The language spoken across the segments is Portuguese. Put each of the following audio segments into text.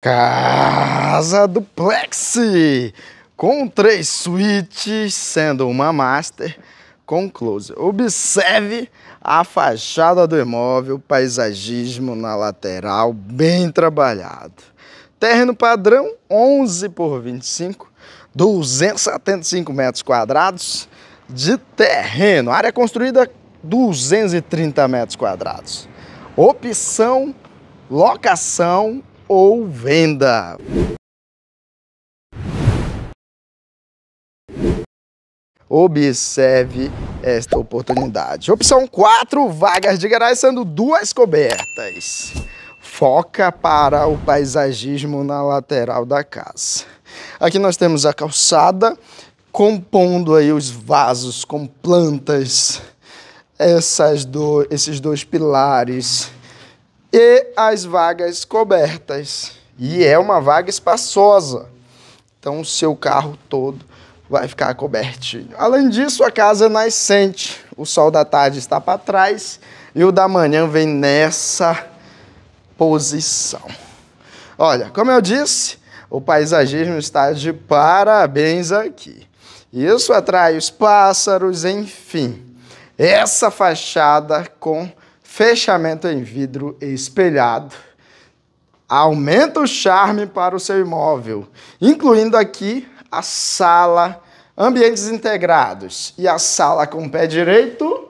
Casa duplex com três suítes, sendo uma master com close. Observe a fachada do imóvel, paisagismo na lateral, bem trabalhado. Terreno padrão 11 por 25, 275 metros quadrados de terreno. Área construída 230 metros quadrados. Opção locação ou venda. Observe esta oportunidade. Opção 4, vagas de garagem sendo duas cobertas. Foca para o paisagismo na lateral da casa. Aqui nós temos a calçada, compondo aí os vasos com plantas, essas do, esses dois pilares, e as vagas cobertas. E é uma vaga espaçosa. Então o seu carro todo vai ficar cobertinho. Além disso, a casa é nascente. O sol da tarde está para trás e o da manhã vem nessa posição. Olha, como eu disse, o paisagismo está de parabéns aqui. Isso atrai os pássaros, enfim. Essa fachada com fechamento em vidro espelhado. Aumenta o charme para o seu imóvel, incluindo aqui a sala, ambientes integrados e a sala com pé direito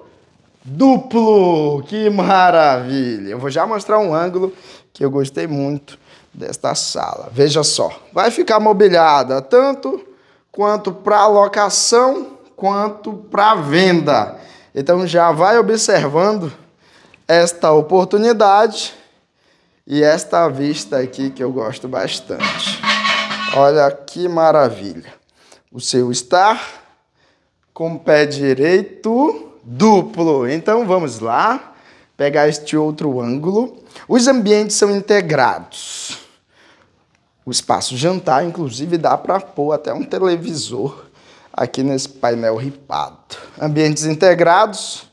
duplo. Que maravilha! Eu vou já mostrar um ângulo que eu gostei muito desta sala. Veja só, vai ficar mobiliada tanto quanto para locação quanto para venda. Então já vai observando esta oportunidade e esta vista aqui que eu gosto bastante. Olha que maravilha. O seu estar com o pé direito duplo. Então vamos lá pegar este outro ângulo. Os ambientes são integrados. O espaço jantar, inclusive, dá para pôr até um televisor aqui nesse painel ripado. Ambientes integrados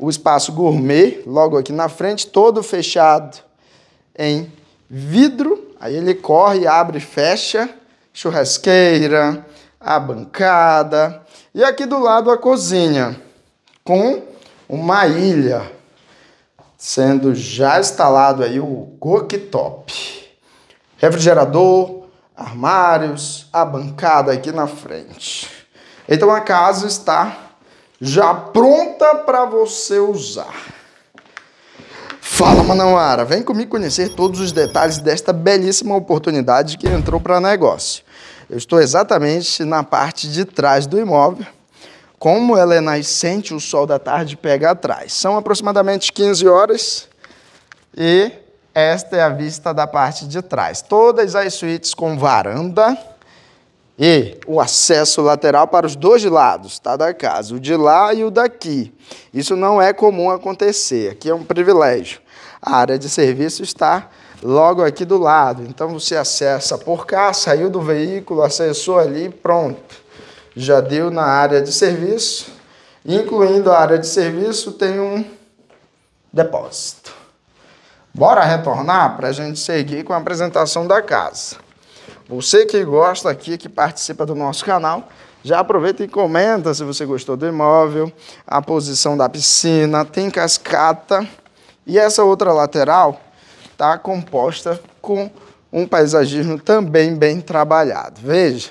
o espaço gourmet, logo aqui na frente, todo fechado em vidro. Aí ele corre, abre e fecha, churrasqueira, a bancada. E aqui do lado a cozinha, com uma ilha, sendo já instalado aí o cooktop. Refrigerador, armários, a bancada aqui na frente. Então a casa está já pronta para você usar. Fala Manauara, vem comigo conhecer todos os detalhes desta belíssima oportunidade que entrou para negócio. Eu estou exatamente na parte de trás do imóvel. Como ela é nascente, o sol da tarde pega atrás. São aproximadamente 15 horas e esta é a vista da parte de trás. Todas as suítes com varanda e o acesso lateral para os dois lados, tá da casa, o de lá e o daqui. Isso não é comum acontecer, aqui é um privilégio. A área de serviço está logo aqui do lado, então você acessa por cá, saiu do veículo, acessou ali, pronto. Já deu na área de serviço, incluindo a área de serviço, tem um depósito. Bora retornar para a gente seguir com a apresentação da casa. Você que gosta aqui, que participa do nosso canal, já aproveita e comenta se você gostou do imóvel, a posição da piscina, tem cascata. E essa outra lateral está composta com um paisagismo também bem trabalhado. Veja,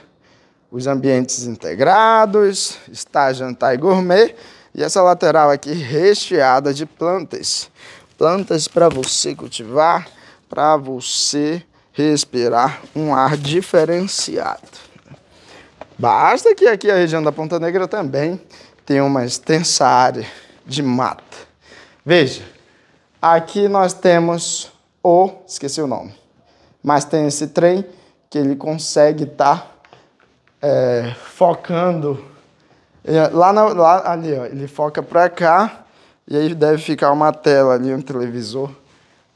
os ambientes integrados, está jantar e gourmet, e essa lateral aqui recheada de plantas. Plantas para você cultivar, para você respirar um ar diferenciado. Basta que aqui a região da Ponta Negra também tem uma extensa área de mata. Veja, aqui nós temos o, esqueci o nome, mas tem esse trem que ele consegue estar tá, é, focando é, lá, na, lá ali, ó, ele foca para cá e aí deve ficar uma tela ali, um televisor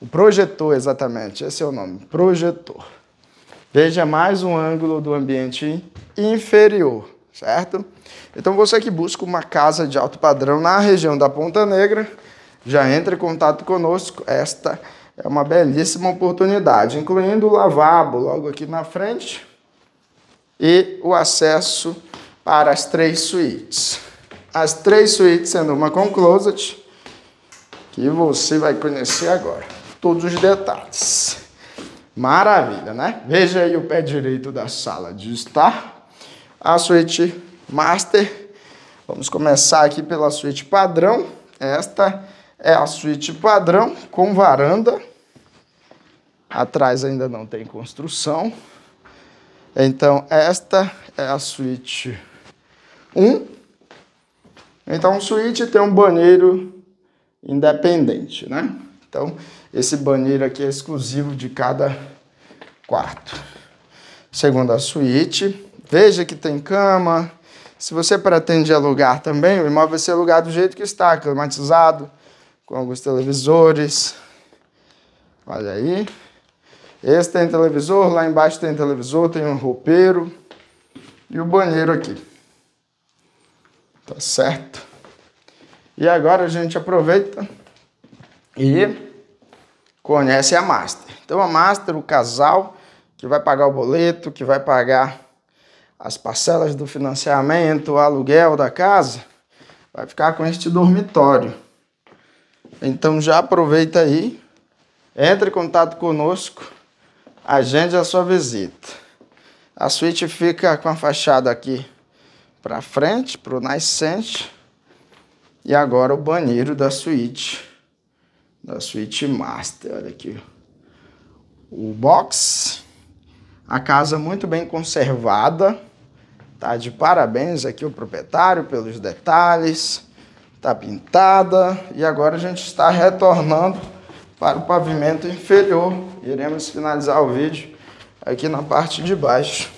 o projetor, exatamente, esse é o nome, projetor. Veja mais um ângulo do ambiente inferior, certo? Então você que busca uma casa de alto padrão na região da Ponta Negra, já entre em contato conosco. Esta é uma belíssima oportunidade, incluindo o lavabo logo aqui na frente e o acesso para as três suítes. As três suítes sendo uma com closet, que você vai conhecer agora todos os detalhes. Maravilha, né? Veja aí o pé direito da sala de estar. A suíte master. Vamos começar aqui pela suíte padrão. Esta é a suíte padrão com varanda. Atrás ainda não tem construção. Então, esta é a suíte 1. Então, suíte tem um banheiro independente, né? Então, esse banheiro aqui é exclusivo de cada quarto. Segunda suíte. Veja que tem cama. Se você pretende alugar também, o imóvel vai ser alugado do jeito que está, climatizado, com alguns televisores. Olha aí. Esse tem televisor, lá embaixo tem televisor, tem um roupeiro e o banheiro aqui. Tá certo? E agora a gente aproveita e conhece a master. Então a master, o casal que vai pagar o boleto, que vai pagar as parcelas do financiamento, o aluguel da casa, vai ficar com este dormitório. Então já aproveita aí, entre em contato conosco, agende a sua visita. A suíte fica com a fachada aqui para frente, para o nascente, e agora o banheiro da suíte da suíte master. Olha aqui o box. A casa muito bem conservada. Tá de parabéns aqui o proprietário pelos detalhes. Tá pintada e agora a gente está retornando para o pavimento inferior. Iremos finalizar o vídeo aqui na parte de baixo.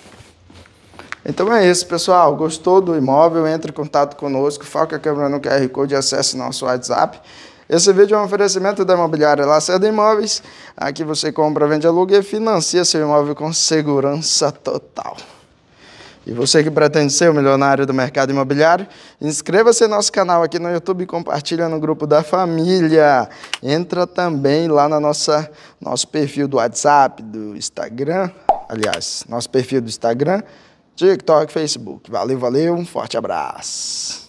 Então é isso, pessoal. Gostou do imóvel? Entre em contato conosco. Falca a câmera no QR Code e acesse nosso WhatsApp. Esse vídeo é um oferecimento da imobiliária Lacerda Imóveis. Aqui você compra, vende, aluga e financia seu imóvel com segurança total. E você que pretende ser o milionário do mercado imobiliário, inscreva-se no nosso canal aqui no YouTube e compartilha no grupo da família. Entra também lá na nossa nosso perfil do WhatsApp, do Instagram, aliás, nosso perfil do Instagram, TikTok, Facebook. Valeu, valeu, um forte abraço.